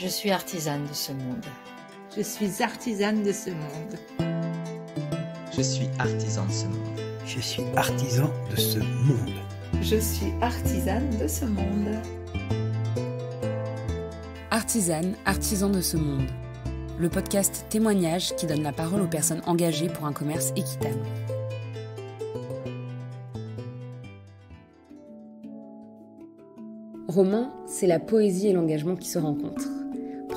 Je suis artisane de ce monde. Je suis artisane de ce monde. Je suis artisan de ce monde. Je suis artisan de ce monde. Je suis artisane de ce monde. Artisane, artisan de ce monde. Le podcast Témoignage qui donne la parole aux personnes engagées pour un commerce équitable. Roman, c'est la poésie et l'engagement qui se rencontrent.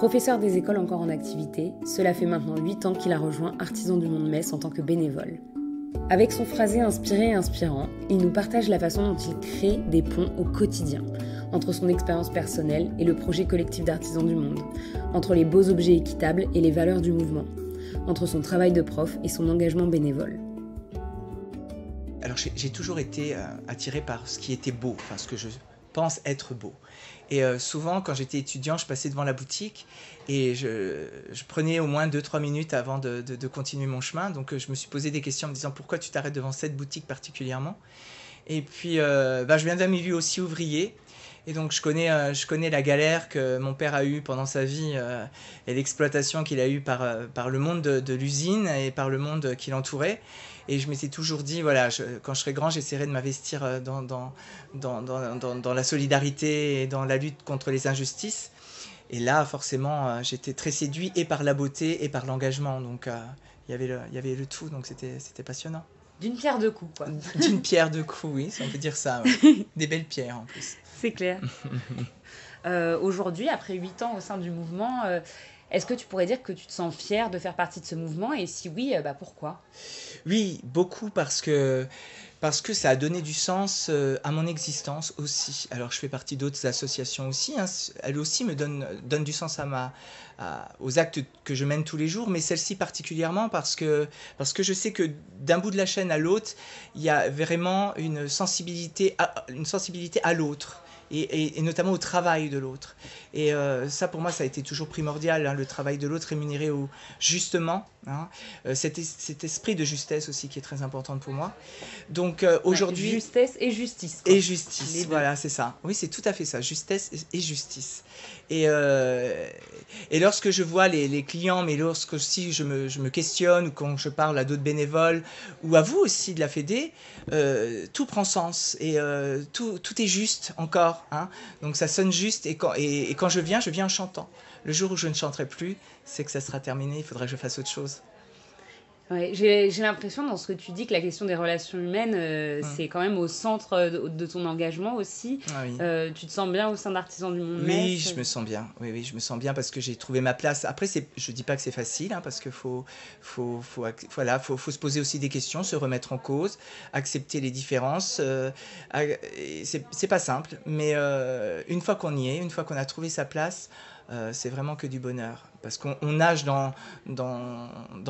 Professeur des écoles encore en activité, cela fait maintenant 8 ans qu'il a rejoint Artisans du Monde Metz en tant que bénévole. Avec son phrasé inspiré et inspirant, il nous partage la façon dont il crée des ponts au quotidien, entre son expérience personnelle et le projet collectif d'artisans du monde, entre les beaux objets équitables et les valeurs du mouvement, entre son travail de prof et son engagement bénévole. Alors j'ai toujours été euh, attiré par ce qui était beau, enfin ce que je pense être beau. Et euh, souvent, quand j'étais étudiant, je passais devant la boutique et je, prenais au moins 2-3 minutes avant de, continuer mon chemin. Donc, euh, je me suis posé des questions en me disant pourquoi tu t'arrêtes devant cette boutique particulièrement. Et puis, euh, bah, je viens d'un milieu aussi ouvrier. Et donc je connais, euh, je connais la galère que mon père a eue pendant sa vie euh, et l'exploitation qu'il a eue par, euh, par le monde de, l'usine et par le monde qui l'entourait. Et je m'étais toujours dit, voilà, quand je serai grand, j'essaierai de m'investir dans dans, dans, dans, dans, la solidarité et dans la lutte contre les injustices. Et là, forcément, j'étais très séduit et par la beauté et par l'engagement. Donc il y avait il y avait le tout, donc c'était passionnant. D'une pierre de coups, quoi. D'une pierre de coups, oui, on peut dire ça. Des belles pierres, en plus. C'est clair. Euh, aujourd'hui, après huit ans au sein du mouvement, euh, est-ce que tu pourrais dire que tu te sens fière de faire partie de ce mouvement Et si oui, euh, bah pourquoi Oui, beaucoup, parce que parce que ça a donné du sens euh, à mon existence aussi. Alors je fais partie d'autres associations aussi, hein. elles aussi me donnent, du sens à ma, aux actes que je mène tous les jours, mais celle-ci particulièrement parce que, parce que je sais que d'un bout de la chaîne à l'autre, il y a vraiment une sensibilité une sensibilité à l'autre et, notamment au travail de l'autre. Et euh, ça, pour moi, ça a été toujours primordial, hein, le travail de l'autre rémunéré au, justement. Hein. Euh, cet, cet, esprit de justesse aussi qui est très important pour moi. Donc euh, aujourd'hui. justesse et justice. Et justice, voilà, c'est ça. Oui, c'est tout à fait ça, justesse et justice. Et, et, lorsque je vois les, les clients, mais lorsque aussi je me, je me, questionne ou quand je parle à d'autres bénévoles ou à vous aussi de la Fédé, tout prend sens et tout, tout, est juste encore. Hein. Donc ça sonne juste et quand, et quand je viens, je viens en chantant. Le jour où je ne chanterai plus, c'est que ça sera terminé, il faudra que je fasse autre chose. J'ai l'impression dans ce que tu dis que la question des relations humaines, euh, hum. c'est quand même au centre de, ton engagement aussi. Ah euh, tu te sens bien au sein d'Artisans du Monde Oui, je euh me sens bien. Oui, oui, je me sens bien parce que j'ai trouvé ma place. Après, je ne dis pas que c'est facile, hein, parce qu'il faut, faut, faut, voilà, faut, faut, se poser aussi des questions, se remettre en cause, accepter les différences. Euh, c'est pas simple, mais une fois qu'on y est, une fois qu'on a trouvé sa place, euh, c'est vraiment que du bonheur. Parce qu'on nage dans,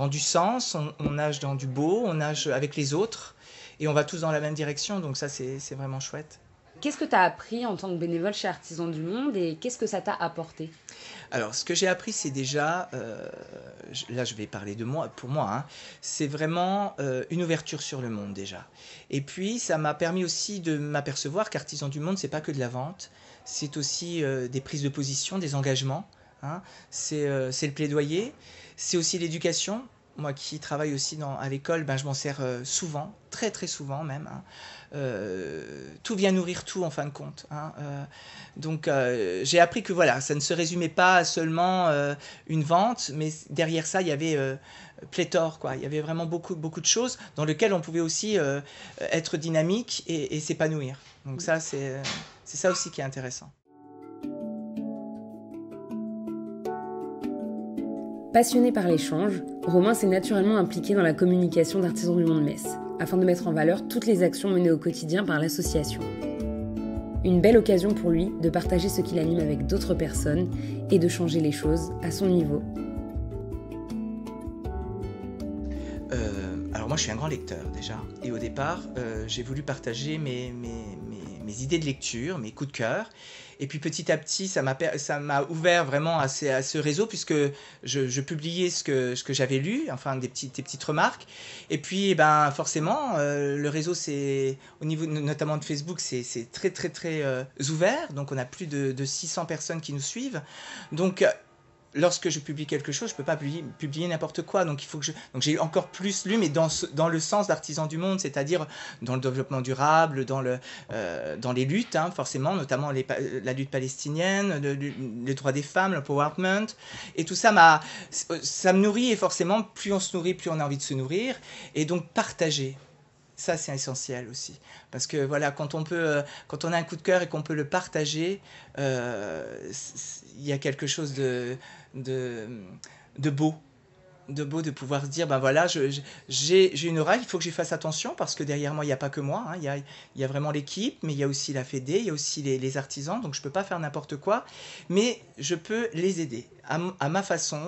du sens, on, on, nage dans du beau, on nage avec les autres, et on va tous dans la même direction, donc ça c'est vraiment chouette. Qu'est-ce que tu as appris en tant que bénévole chez Artisans du Monde et qu'est-ce que ça t'a apporté Alors, ce que j'ai appris, c'est déjà, euh, là je vais parler de moi, pour moi, hein. c'est vraiment euh, une ouverture sur le monde déjà. Et puis, ça m'a permis aussi de m'apercevoir qu'Artisans du Monde, c'est pas que de la vente, c'est aussi euh, des prises de position, des engagements, hein. c'est le plaidoyer, c'est aussi l'éducation, moi qui travaille aussi dans, à l'école, ben, je m'en sers euh, souvent, très très souvent même. Hein. Euh, tout vient nourrir tout en fin de compte. Hein. Euh, donc j'ai appris que voilà, ça ne se résumait pas à seulement une vente, mais derrière ça il y avait pléthore quoi. Il y avait vraiment beaucoup beaucoup de choses dans lesquelles on pouvait aussi être dynamique et, s'épanouir. Donc ça c'est c'est ça aussi qui est intéressant. Passionné par l'échange, Romain s'est naturellement impliqué dans la communication d'Artisans du Monde Metz, afin de mettre en valeur toutes les actions menées au quotidien par l'association. Une belle occasion pour lui de partager ce qu'il anime avec d'autres personnes et de changer les choses à son niveau. Euh, alors moi je suis un grand lecteur déjà, et au départ euh, j'ai voulu partager mes, mes idées de lecture, mes coups de cœur, et puis petit à petit, ça m'a, ouvert vraiment à, ce réseau puisque je, publiais ce que, j'avais lu, enfin des, petites petites remarques. Et puis, eh ben, forcément, euh, le réseau, c'est au niveau notamment de Facebook, c'est, très très très euh, ouvert. Donc on a plus de, de 600 personnes qui nous suivent. Donc lorsque je publie quelque chose, je ne peux pas publier, n'importe quoi. Donc, il faut que je... donc j'ai encore plus lu, mais dans, dans le sens d'artisan du monde, c'est-à-dire dans le développement durable, dans, le, euh, dans les luttes, hein, forcément, notamment les, euh, la lutte palestinienne, les droits des femmes, l'empowerment. Et tout ça, m'a, euh, ça me nourrit, et forcément, plus on se nourrit, plus on a envie de se nourrir. Et donc, partager. Ça, c'est essentiel aussi. Parce que voilà, quand on, peut, quand on a un coup de cœur et qu'on peut le partager, il y a quelque chose de, de, de beau de beau de pouvoir dire ben voilà j'ai une oreille il faut que j'y fasse attention parce que derrière moi il n'y a pas que moi hein. il, y a, y, a, vraiment l'équipe mais il y a aussi la Fédé il y a aussi les, artisans donc je peux pas faire n'importe quoi mais je peux les aider à, ma façon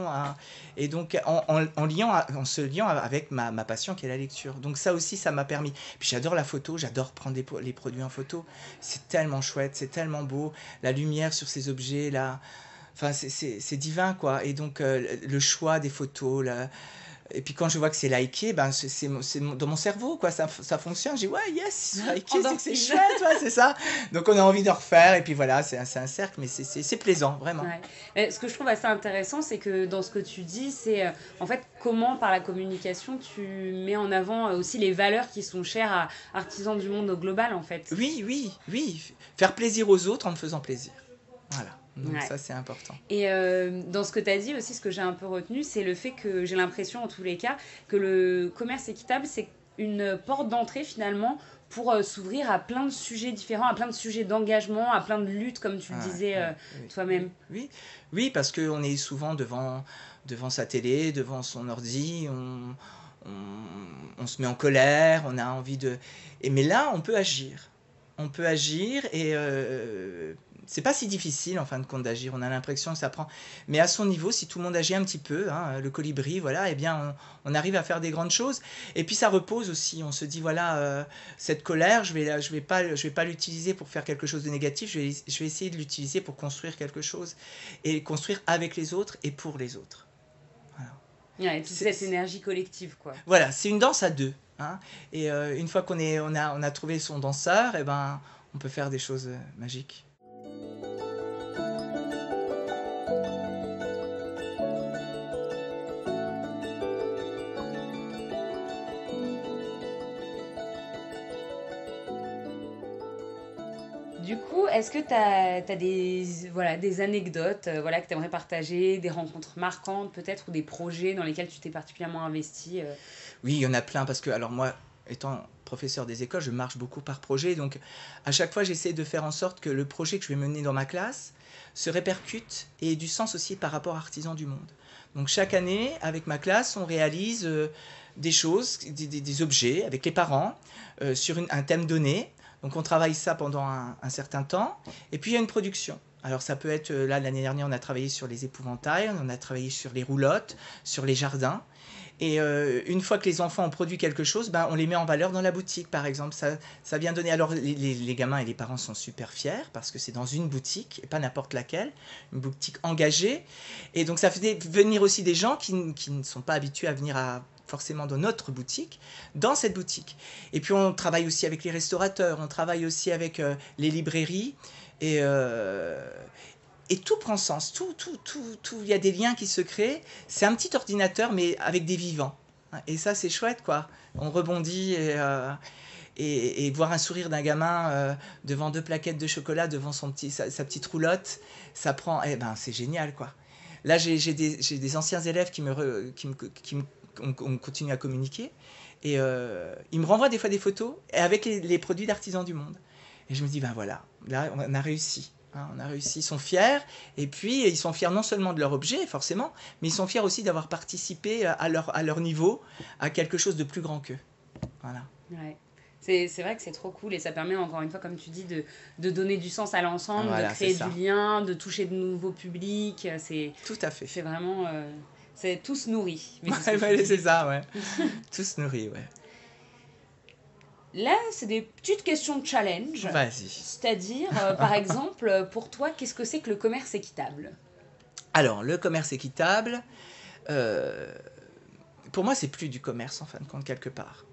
et donc en, en, en se liant avec ma, passion qui est la lecture donc ça aussi ça m'a permis puis j'adore la photo j'adore prendre les produits en photo c'est tellement chouette c'est tellement beau la lumière sur ces objets là Enfin, c'est divin, quoi. Et donc, euh, le choix des photos, là. Et puis quand je vois que c'est liké, ben c'est dans mon cerveau, quoi. Ça, ça fonctionne. J'ai ouais, yes, c'est chouette, c'est ça. Donc on a envie de refaire. Et puis voilà, c'est un, un, cercle, mais c'est plaisant, vraiment. ce que je trouve assez intéressant, c'est que dans ce que tu dis, c'est euh, en fait comment par la communication tu mets en avant euh, aussi les valeurs qui sont chères à artisans du monde au global, en fait. Oui, oui, oui. Faire plaisir aux autres en me faisant plaisir. Voilà. Donc ça, c'est important. Et euh, dans ce que tu as dit aussi, ce que j'ai un peu retenu, c'est le fait que j'ai l'impression, en tous les cas, que le commerce équitable, c'est une porte d'entrée finalement pour euh, s'ouvrir à plein de sujets différents, à plein de sujets d'engagement, à plein de luttes, comme tu le ah, disais euh, toi-même. Oui, oui, parce qu'on est souvent devant, devant sa télé, devant son ordi, on, on, se met en colère, on a envie de... mais là, on peut agir. On peut agir et c'est pas si difficile en fin de compte d'agir. On a l'impression que ça prend, mais à son niveau, si tout le monde agit un petit peu, hein, le colibri, voilà, et eh bien, on, arrive à faire des grandes choses. Et puis ça repose aussi. On se dit voilà, euh, cette colère, je vais, je vais pas, je vais pas l'utiliser pour faire quelque chose de négatif. Je vais, je vais essayer de l'utiliser pour construire quelque chose et construire avec les autres et pour les autres. Voilà. et toute cette énergie collective, quoi. Voilà, c'est une danse à deux. Hein. Et euh, une fois qu'on est, on a, on a trouvé son danseur, et eh ben, on peut faire des choses euh, magiques. Du coup, est-ce que tu as, des, des anecdotes euh, voilà, que tu aimerais partager, des rencontres marquantes peut-être, ou des projets dans lesquels tu t'es particulièrement investi euh Oui, il y en a plein, parce que, alors moi, étant professeur des écoles, je marche beaucoup par projet, donc à chaque fois, j'essaie de faire en sorte que le projet que je vais mener dans ma classe se répercute et ait du sens aussi par rapport à Artisans du Monde. Donc chaque année, avec ma classe, on réalise euh, des choses, des, objets avec les parents sur un thème donné. Donc on travaille ça pendant un, certain temps. Et puis il y a une production. Alors ça peut être, euh, là l'année dernière on a travaillé sur les épouvantails, on a travaillé sur les roulottes, sur les jardins. Et euh, une fois que les enfants ont produit quelque chose, ben, on les met en valeur dans la boutique, par exemple. Ça, ça vient donner. Alors, les, gamins et les parents sont super fiers parce que c'est dans une boutique, et pas n'importe laquelle, une boutique engagée. Et donc, ça fait venir aussi des gens qui ne sont pas habitués à venir à forcément dans notre boutique, dans cette boutique. Et puis on travaille aussi avec les restaurateurs, on travaille aussi avec euh, les librairies. Et, euh, et tout prend sens, tout, tout, tout, tout. Il y a des liens qui se créent. C'est un petit ordinateur, mais avec des vivants. Et ça, c'est chouette, quoi. On rebondit et, euh, et, voir un sourire d'un gamin devant deux plaquettes de chocolat, devant son petit, sa, petite roulotte, ça prend. Eh ben, c'est génial, quoi. Là, j'ai des, des, anciens élèves qui me, qui me on, continue à communiquer. Et euh, il me renvoie des fois des photos avec les, produits d'artisans du monde. Et je me dis, ben voilà, là, on a réussi. Hein, on a réussi, ils sont fiers, et puis ils sont fiers non seulement de leur objet, forcément, mais ils sont fiers aussi d'avoir participé à leur, à leur niveau à quelque chose de plus grand qu'eux. Voilà. Ouais. C'est vrai que c'est trop cool et ça permet encore une fois, comme tu dis, de, de donner du sens à l'ensemble, de créer du lien, de toucher de nouveaux publics. C'est tout à fait. C'est vraiment. Euh, c'est tous nourris. Oui, c'est ça, ouais. tous nourris, ouais. Là, c'est des petites questions de challenge. Vas-y. C'est-à-dire, euh, par exemple, pour toi, qu'est-ce que c'est que le commerce équitable Alors, le commerce équitable, euh, pour moi, c'est plus du commerce, en fin de compte, quelque part.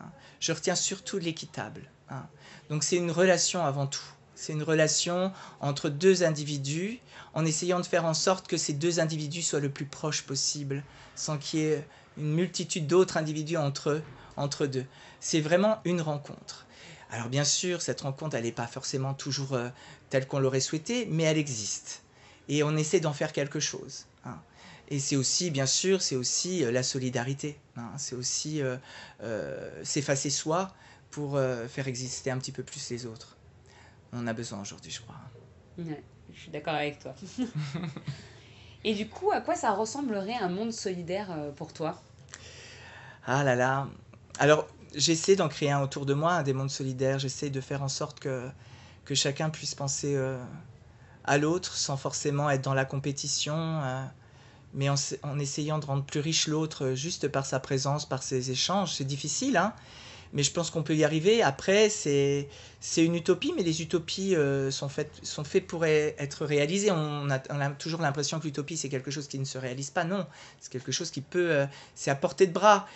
Hein. Je retiens surtout l'équitable. Hein. Donc, c'est une relation avant tout. C'est une relation entre deux individus en essayant de faire en sorte que ces deux individus soient le plus proches possible, sans qu'il y ait une multitude d'autres individus entre, eux, entre deux. C'est vraiment une rencontre. Alors bien sûr, cette rencontre, elle n'est pas forcément toujours euh, telle qu'on l'aurait souhaité, mais elle existe. Et on essaie d'en faire quelque chose. Hein. Et c'est aussi, bien sûr, c'est aussi euh, la solidarité. Hein. C'est aussi euh, s'effacer soi pour faire exister un petit peu plus les autres on a besoin aujourd'hui, je crois. je suis d'accord avec toi. Et du coup, à quoi ça ressemblerait un monde solidaire euh, pour toi Ah là là. Alors, j'essaie d'en créer un autour de moi, des mondes solidaires. J'essaie de faire en sorte que, que chacun puisse penser euh, à l'autre sans forcément être dans la compétition, euh, mais en, essayant de rendre plus riche l'autre juste par sa présence, par ses échanges. C'est difficile, hein mais je pense qu'on peut y arriver. Après, c'est une utopie, mais les utopies euh, sont faites sont faites pour être réalisées. On a, toujours l'impression que l'utopie c'est quelque chose qui ne se réalise pas. Non, c'est quelque chose qui peut, euh, c'est à portée de bras.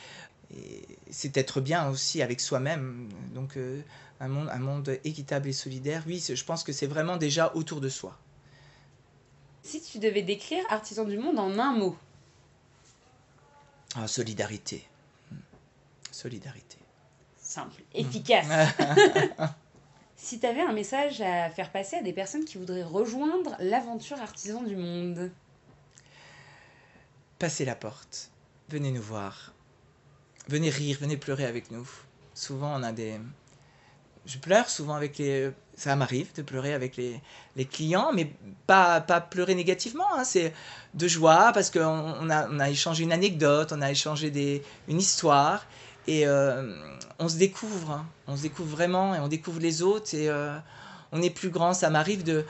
C'est être bien aussi avec soi-même. Donc euh, un monde un monde équitable et solidaire. Oui, je pense que c'est vraiment déjà autour de soi. Si tu devais décrire Artisan du Monde en un mot. Ah, solidarité. Hmm. Solidarité simple, hmm. efficace. si tu avais un message à faire passer à des personnes qui voudraient rejoindre l'aventure artisan du monde Passez la porte, venez nous voir, venez rire, venez pleurer avec nous. Souvent, on a des. Je pleure souvent avec les. Ça m'arrive de pleurer avec les, les clients, mais pas, pas pleurer négativement. Hein. C'est de joie parce qu'on a, a échangé une anecdote, on a échangé des, une histoire. Et euh, on se découvre, hein. on se découvre vraiment et on découvre les autres et euh, on est plus grand. Ça m'arrive de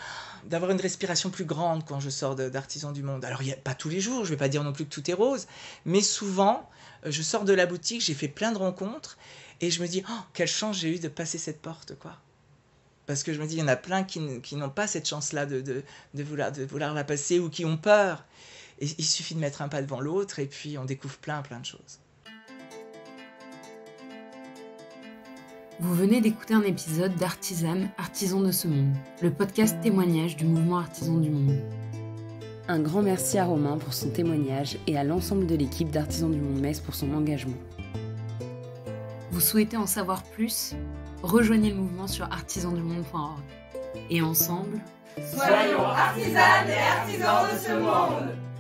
d'avoir une respiration plus grande quand je sors d'Artisan du monde. Alors, il y a pas tous les jours, je ne vais pas dire non plus que tout est rose, mais souvent, euh, je sors de la boutique, j'ai fait plein de rencontres et je me dis, oh, quelle chance j'ai eu de passer cette porte, quoi. Parce que je me dis, il y en a plein qui, n'ont pas cette chance-là de, de, de, vouloir, de vouloir la passer ou qui ont peur. il suffit de mettre un pas devant l'autre et puis on découvre plein, plein de choses. Vous venez d'écouter un épisode d'Artisan, Artisans de ce monde, le podcast témoignage du mouvement artisan du monde. Un grand merci à Romain pour son témoignage et à l'ensemble de l'équipe d'Artisans du monde Metz pour son engagement. Vous souhaitez en savoir plus Rejoignez le mouvement sur artisandumonde.org. Et ensemble, soyons artisanes et artisans de ce monde